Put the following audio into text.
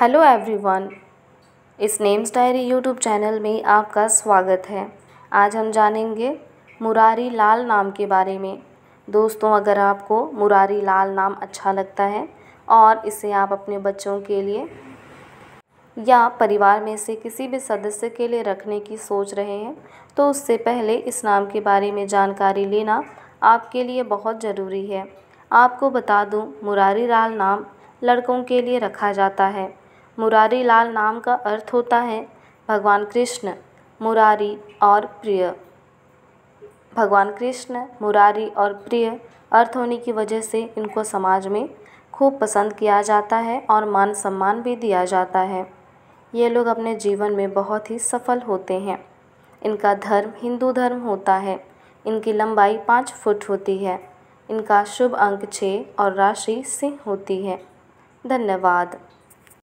hello everyone इस names diary YouTube channel में आपका स्वागत है आज हम जानेंगे मुरारी लाल नाम के बारे में दोस्तों अगर आपको मुरारी लाल नाम अच्छा लगता है और इसे आप अपने बच्चों के लिए या परिवार में से किसी भी सदस्य के लिए रखने की सोच रहे हैं तो उससे पहले इस नाम के बारे में जानकारी लेना आपके लिए बहुत ज़रूरी है आपको बता दूँ मुरारी लाल नाम लड़कों के लिए रखा जाता है मुरारी लाल नाम का अर्थ होता है भगवान कृष्ण मुरारी और प्रिय भगवान कृष्ण मुरारी और प्रिय अर्थ होने की वजह से इनको समाज में खूब पसंद किया जाता है और मान सम्मान भी दिया जाता है ये लोग अपने जीवन में बहुत ही सफल होते हैं इनका धर्म हिंदू धर्म होता है इनकी लंबाई पाँच फुट होती है इनका शुभ अंक छः और राशि सिंह होती है धन्यवाद